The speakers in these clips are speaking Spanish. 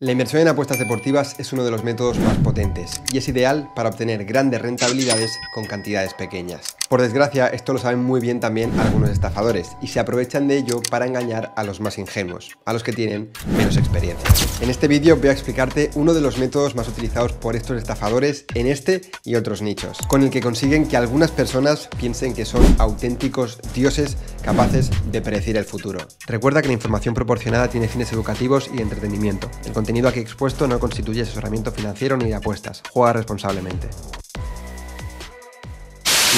La inversión en apuestas deportivas es uno de los métodos más potentes y es ideal para obtener grandes rentabilidades con cantidades pequeñas. Por desgracia, esto lo saben muy bien también algunos estafadores y se aprovechan de ello para engañar a los más ingenuos, a los que tienen menos experiencia. En este vídeo voy a explicarte uno de los métodos más utilizados por estos estafadores en este y otros nichos, con el que consiguen que algunas personas piensen que son auténticos dioses capaces de predecir el futuro. Recuerda que la información proporcionada tiene fines educativos y entretenimiento contenido aquí expuesto no constituye asesoramiento financiero ni apuestas. Juega responsablemente.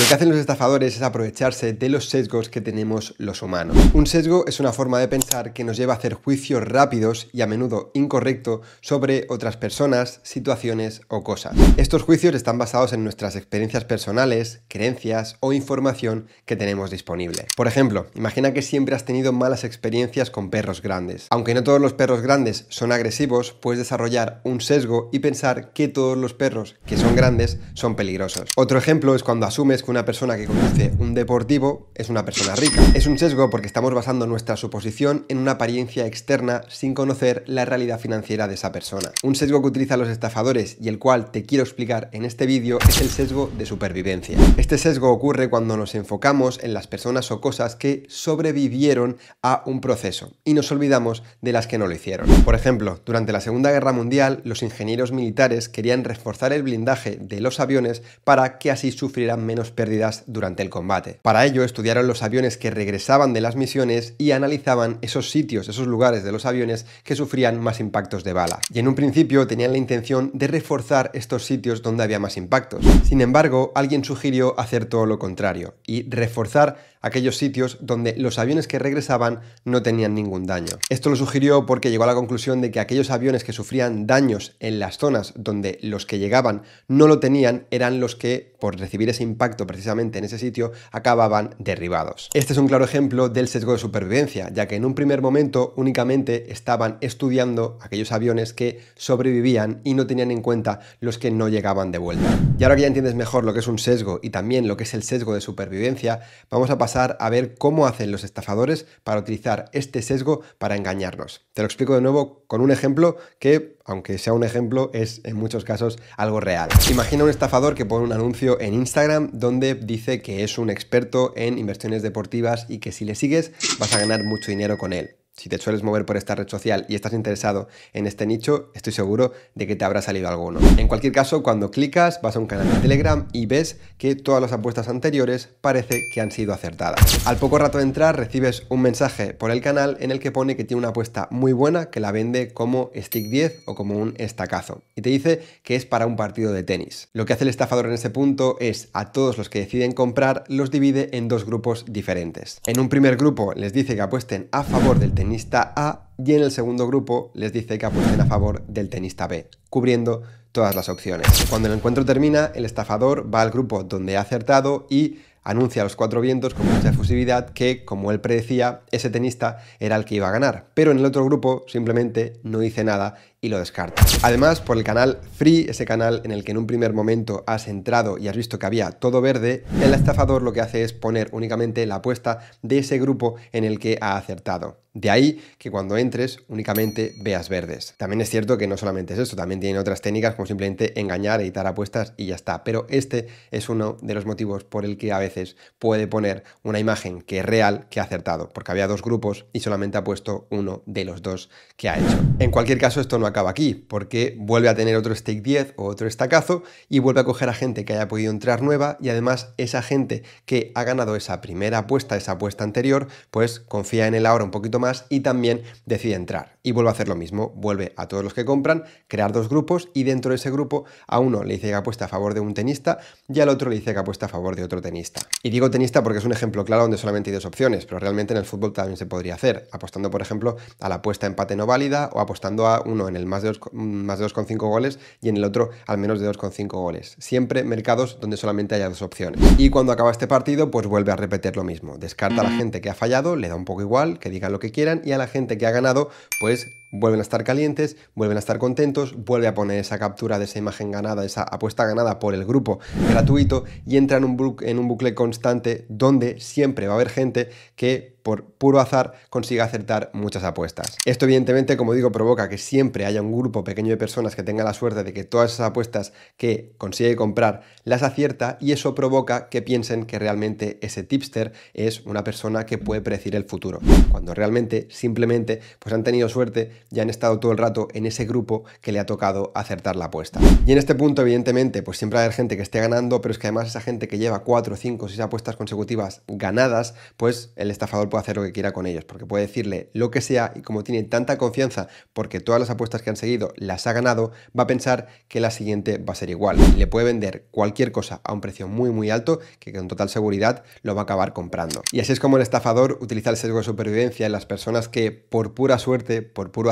Lo que hacen los estafadores es aprovecharse de los sesgos que tenemos los humanos. Un sesgo es una forma de pensar que nos lleva a hacer juicios rápidos y a menudo incorrectos sobre otras personas, situaciones o cosas. Estos juicios están basados en nuestras experiencias personales, creencias o información que tenemos disponible. Por ejemplo, imagina que siempre has tenido malas experiencias con perros grandes. Aunque no todos los perros grandes son agresivos, puedes desarrollar un sesgo y pensar que todos los perros que son grandes son peligrosos. Otro ejemplo es cuando asumes que una persona que conoce un deportivo es una persona rica. Es un sesgo porque estamos basando nuestra suposición en una apariencia externa sin conocer la realidad financiera de esa persona. Un sesgo que utilizan los estafadores y el cual te quiero explicar en este vídeo es el sesgo de supervivencia. Este sesgo ocurre cuando nos enfocamos en las personas o cosas que sobrevivieron a un proceso y nos olvidamos de las que no lo hicieron. Por ejemplo, durante la Segunda Guerra Mundial los ingenieros militares querían reforzar el blindaje de los aviones para que así sufrieran menos pérdidas durante el combate. Para ello estudiaron los aviones que regresaban de las misiones y analizaban esos esos sitios, esos lugares de los aviones que sufrían más impactos de bala. Y en un principio tenían la intención de reforzar estos sitios donde había más impactos. Sin embargo, alguien sugirió hacer todo lo contrario y reforzar aquellos sitios donde los aviones que regresaban no tenían ningún daño. Esto lo sugirió porque llegó a la conclusión de que aquellos aviones que sufrían daños en las zonas donde los que llegaban no lo tenían eran los que, por recibir ese impacto precisamente en ese sitio, acababan derribados. Este es un claro ejemplo del sesgo de supervivencia, ya que en un primer momento únicamente estaban estudiando aquellos aviones que sobrevivían y no tenían en cuenta los que no llegaban de vuelta. Y ahora que ya entiendes mejor lo que es un sesgo y también lo que es el sesgo de supervivencia, vamos a pasar a ver cómo hacen los estafadores para utilizar este sesgo para engañarnos. Te lo explico de nuevo con un ejemplo que aunque sea un ejemplo, es en muchos casos algo real. Imagina un estafador que pone un anuncio en Instagram donde dice que es un experto en inversiones deportivas y que si le sigues vas a ganar mucho dinero con él. Si te sueles mover por esta red social y estás interesado en este nicho, estoy seguro de que te habrá salido alguno. En cualquier caso, cuando clicas, vas a un canal de Telegram y ves que todas las apuestas anteriores parece que han sido acertadas. Al poco rato de entrar, recibes un mensaje por el canal en el que pone que tiene una apuesta muy buena que la vende como stick 10 o como un estacazo. Y te dice que es para un partido de tenis. Lo que hace el estafador en ese punto es a todos los que deciden comprar los divide en dos grupos diferentes. En un primer grupo les dice que apuesten a favor del tenis tenista A y en el segundo grupo les dice que apuesten a favor del tenista B, cubriendo todas las opciones. Cuando el encuentro termina, el estafador va al grupo donde ha acertado y anuncia a los cuatro vientos con mucha efusividad que, como él predecía, ese tenista era el que iba a ganar. Pero en el otro grupo simplemente no dice nada lo descartas. Además, por el canal Free, ese canal en el que en un primer momento has entrado y has visto que había todo verde, el estafador lo que hace es poner únicamente la apuesta de ese grupo en el que ha acertado. De ahí que cuando entres únicamente veas verdes. También es cierto que no solamente es eso, también tienen otras técnicas como simplemente engañar, editar apuestas y ya está. Pero este es uno de los motivos por el que a veces puede poner una imagen que es real que ha acertado, porque había dos grupos y solamente ha puesto uno de los dos que ha hecho. En cualquier caso, esto no ha aquí, porque vuelve a tener otro stake 10 o otro estacazo y vuelve a coger a gente que haya podido entrar nueva y además esa gente que ha ganado esa primera apuesta, esa apuesta anterior, pues confía en él ahora un poquito más y también decide entrar. Y vuelve a hacer lo mismo, vuelve a todos los que compran, crear dos grupos y dentro de ese grupo a uno le dice que apuesta a favor de un tenista y al otro le dice que apuesta a favor de otro tenista. Y digo tenista porque es un ejemplo claro donde solamente hay dos opciones, pero realmente en el fútbol también se podría hacer, apostando por ejemplo a la apuesta empate no válida o apostando a uno en en el más de 2,5 mm, goles y en el otro al menos de 2,5 goles. Siempre mercados donde solamente haya dos opciones. Y cuando acaba este partido, pues vuelve a repetir lo mismo. Descarta a la gente que ha fallado, le da un poco igual, que digan lo que quieran, y a la gente que ha ganado, pues vuelven a estar calientes, vuelven a estar contentos, vuelve a poner esa captura de esa imagen ganada, esa apuesta ganada por el grupo gratuito y entra en un, en un bucle constante donde siempre va a haber gente que por puro azar consiga acertar muchas apuestas. Esto evidentemente, como digo, provoca que siempre haya un grupo pequeño de personas que tenga la suerte de que todas esas apuestas que consigue comprar las acierta y eso provoca que piensen que realmente ese tipster es una persona que puede predecir el futuro, cuando realmente simplemente pues han tenido suerte ya han estado todo el rato en ese grupo que le ha tocado acertar la apuesta. Y en este punto, evidentemente, pues siempre hay gente que esté ganando, pero es que además esa gente que lleva 4, 5, 6 apuestas consecutivas ganadas, pues el estafador puede hacer lo que quiera con ellos, porque puede decirle lo que sea y como tiene tanta confianza porque todas las apuestas que han seguido las ha ganado, va a pensar que la siguiente va a ser igual. Le puede vender cualquier cosa a un precio muy muy alto que con total seguridad lo va a acabar comprando. Y así es como el estafador utiliza el sesgo de supervivencia en las personas que por pura suerte, por puro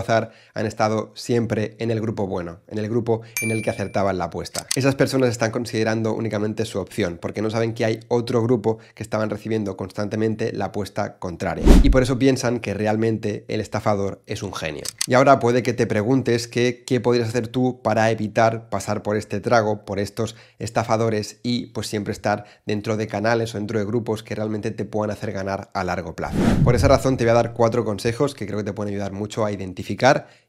han estado siempre en el grupo bueno, en el grupo en el que acertaban la apuesta. Esas personas están considerando únicamente su opción, porque no saben que hay otro grupo que estaban recibiendo constantemente la apuesta contraria. Y por eso piensan que realmente el estafador es un genio. Y ahora puede que te preguntes que, qué podrías hacer tú para evitar pasar por este trago, por estos estafadores y pues siempre estar dentro de canales o dentro de grupos que realmente te puedan hacer ganar a largo plazo. Por esa razón te voy a dar cuatro consejos que creo que te pueden ayudar mucho a identificar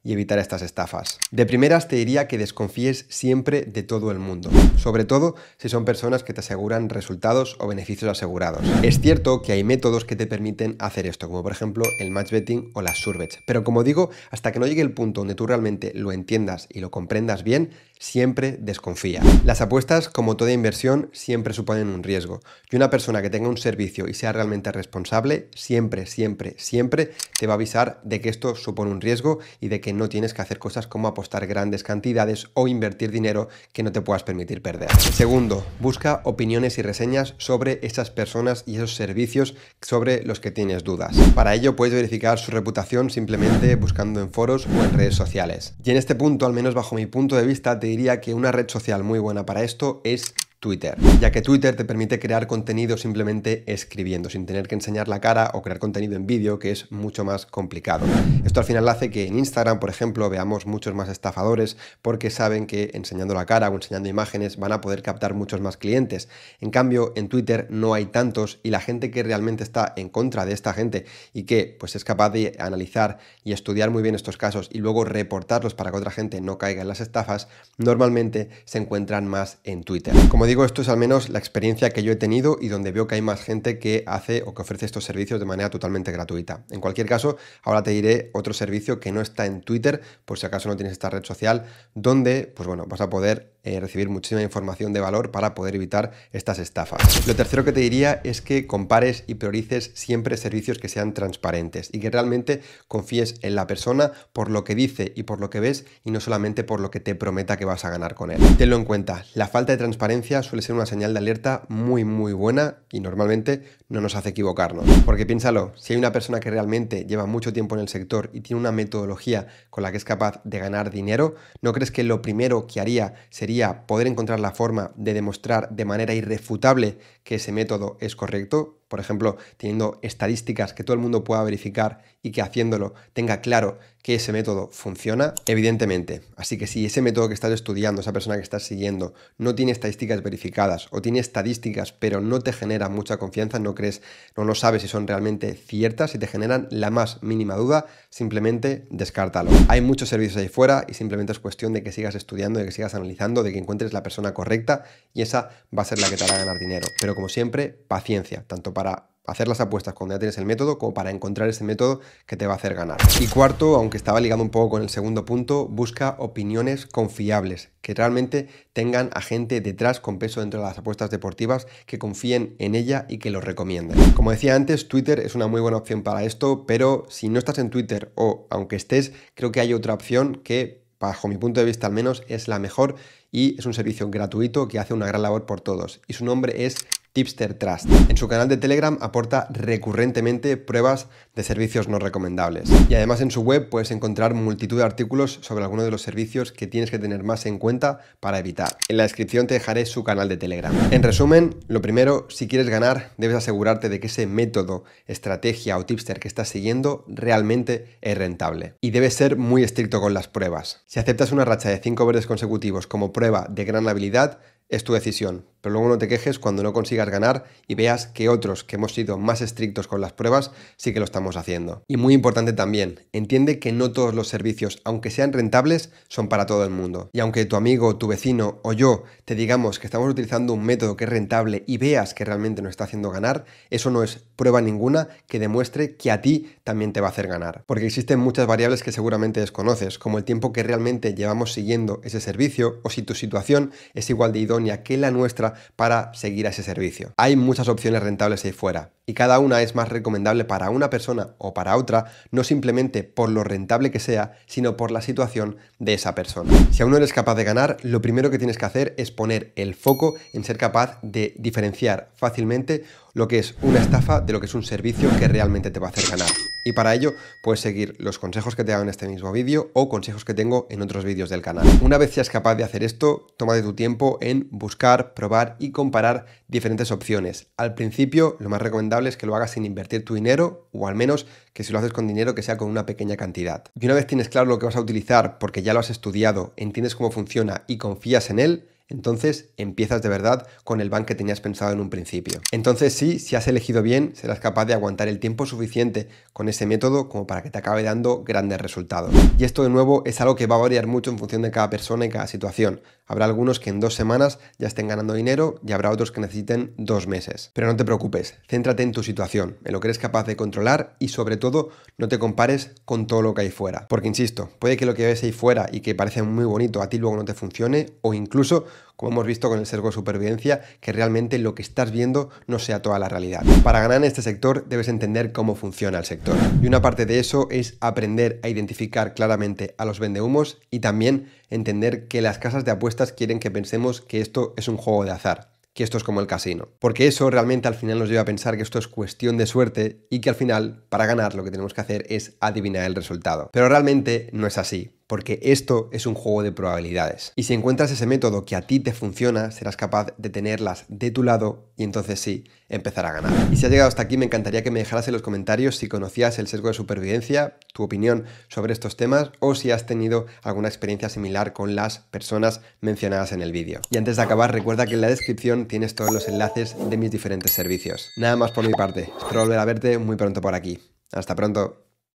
y evitar estas estafas. De primeras te diría que desconfíes siempre de todo el mundo, sobre todo si son personas que te aseguran resultados o beneficios asegurados. Es cierto que hay métodos que te permiten hacer esto, como por ejemplo el match betting o las surbets, pero como digo, hasta que no llegue el punto donde tú realmente lo entiendas y lo comprendas bien, siempre desconfía. Las apuestas, como toda inversión, siempre suponen un riesgo. Y una persona que tenga un servicio y sea realmente responsable, siempre, siempre, siempre te va a avisar de que esto supone un riesgo y de que no tienes que hacer cosas como apostar grandes cantidades o invertir dinero que no te puedas permitir perder. Segundo, busca opiniones y reseñas sobre esas personas y esos servicios sobre los que tienes dudas. Para ello puedes verificar su reputación simplemente buscando en foros o en redes sociales. Y en este punto, al menos bajo mi punto de vista, te diría que una red social muy buena para esto es Twitter, ya que Twitter te permite crear contenido simplemente escribiendo, sin tener que enseñar la cara o crear contenido en vídeo, que es mucho más complicado. Esto al final hace que en Instagram, por ejemplo, veamos muchos más estafadores porque saben que enseñando la cara o enseñando imágenes van a poder captar muchos más clientes. En cambio, en Twitter no hay tantos y la gente que realmente está en contra de esta gente y que pues es capaz de analizar y estudiar muy bien estos casos y luego reportarlos para que otra gente no caiga en las estafas, normalmente se encuentran más en Twitter. Como digo, digo esto es al menos la experiencia que yo he tenido y donde veo que hay más gente que hace o que ofrece estos servicios de manera totalmente gratuita. En cualquier caso, ahora te diré otro servicio que no está en Twitter, por si acaso no tienes esta red social, donde, pues bueno, vas a poder eh, recibir muchísima información de valor para poder evitar estas estafas. Lo tercero que te diría es que compares y priorices siempre servicios que sean transparentes y que realmente confíes en la persona por lo que dice y por lo que ves y no solamente por lo que te prometa que vas a ganar con él. Tenlo en cuenta, la falta de transparencia suele ser una señal de alerta muy muy buena y normalmente no nos hace equivocarnos. Porque piénsalo, si hay una persona que realmente lleva mucho tiempo en el sector y tiene una metodología con la que es capaz de ganar dinero, ¿no crees que lo primero que haría sería poder encontrar la forma de demostrar de manera irrefutable que ese método es correcto, por ejemplo, teniendo estadísticas que todo el mundo pueda verificar y que haciéndolo tenga claro que ese método funciona, evidentemente. Así que si ese método que estás estudiando, esa persona que estás siguiendo, no tiene estadísticas verificadas o tiene estadísticas pero no te genera mucha confianza, no crees, no lo sabes si son realmente ciertas, si te generan la más mínima duda, simplemente descártalo. Hay muchos servicios ahí fuera y simplemente es cuestión de que sigas estudiando, de que sigas analizando, de que encuentres la persona correcta y esa va a ser la que te hará ganar dinero. Pero como siempre, paciencia, tanto para hacer las apuestas cuando ya tienes el método, como para encontrar ese método que te va a hacer ganar. Y cuarto, aunque estaba ligado un poco con el segundo punto, busca opiniones confiables, que realmente tengan a gente detrás con peso dentro de las apuestas deportivas, que confíen en ella y que lo recomienden. Como decía antes, Twitter es una muy buena opción para esto, pero si no estás en Twitter o aunque estés, creo que hay otra opción que bajo mi punto de vista al menos, es la mejor y es un servicio gratuito que hace una gran labor por todos. Y su nombre es Tipster Trust. En su canal de Telegram aporta recurrentemente pruebas de servicios no recomendables. Y además en su web puedes encontrar multitud de artículos sobre algunos de los servicios que tienes que tener más en cuenta para evitar. En la descripción te dejaré su canal de Telegram. En resumen, lo primero, si quieres ganar, debes asegurarte de que ese método, estrategia o tipster que estás siguiendo realmente es rentable. Y debes ser muy estricto con las pruebas. Si aceptas una racha de 5 verdes consecutivos como prueba de gran habilidad, es tu decisión, pero luego no te quejes cuando no consigas ganar y veas que otros que hemos sido más estrictos con las pruebas sí que lo estamos haciendo. Y muy importante también, entiende que no todos los servicios, aunque sean rentables, son para todo el mundo. Y aunque tu amigo, tu vecino o yo te digamos que estamos utilizando un método que es rentable y veas que realmente nos está haciendo ganar, eso no es prueba ninguna que demuestre que a ti también te va a hacer ganar. Porque existen muchas variables que seguramente desconoces, como el tiempo que realmente llevamos siguiendo ese servicio o si tu situación es igual de idónea que la nuestra para seguir a ese servicio. Hay muchas opciones rentables ahí fuera y cada una es más recomendable para una persona o para otra, no simplemente por lo rentable que sea, sino por la situación de esa persona. Si aún no eres capaz de ganar, lo primero que tienes que hacer es poner el foco en ser capaz de diferenciar fácilmente lo que es una estafa de lo que es un servicio que realmente te va a hacer ganar. Y para ello puedes seguir los consejos que te hago en este mismo vídeo o consejos que tengo en otros vídeos del canal. Una vez seas capaz de hacer esto, toma de tu tiempo en buscar, probar y comparar diferentes opciones. Al principio lo más recomendable es que lo hagas sin invertir tu dinero o al menos que si lo haces con dinero que sea con una pequeña cantidad. Y una vez tienes claro lo que vas a utilizar porque ya lo has estudiado, entiendes cómo funciona y confías en él, entonces empiezas de verdad con el ban que tenías pensado en un principio. Entonces sí, si has elegido bien, serás capaz de aguantar el tiempo suficiente con ese método como para que te acabe dando grandes resultados. Y esto de nuevo es algo que va a variar mucho en función de cada persona y cada situación. Habrá algunos que en dos semanas ya estén ganando dinero y habrá otros que necesiten dos meses. Pero no te preocupes, céntrate en tu situación, en lo que eres capaz de controlar y sobre todo no te compares con todo lo que hay fuera. Porque insisto, puede que lo que ves ahí fuera y que parece muy bonito a ti luego no te funcione o incluso como hemos visto con el sesgo de supervivencia, que realmente lo que estás viendo no sea toda la realidad. Para ganar en este sector debes entender cómo funciona el sector. Y una parte de eso es aprender a identificar claramente a los vendehumos y también entender que las casas de apuestas quieren que pensemos que esto es un juego de azar que esto es como el casino. Porque eso realmente al final nos lleva a pensar que esto es cuestión de suerte y que al final, para ganar, lo que tenemos que hacer es adivinar el resultado. Pero realmente no es así porque esto es un juego de probabilidades. Y si encuentras ese método que a ti te funciona, serás capaz de tenerlas de tu lado y entonces sí, empezar a ganar. Y si has llegado hasta aquí, me encantaría que me dejaras en los comentarios si conocías el sesgo de supervivencia, tu opinión sobre estos temas o si has tenido alguna experiencia similar con las personas mencionadas en el vídeo. Y antes de acabar, recuerda que en la descripción tienes todos los enlaces de mis diferentes servicios. Nada más por mi parte, espero volver a verte muy pronto por aquí. Hasta pronto.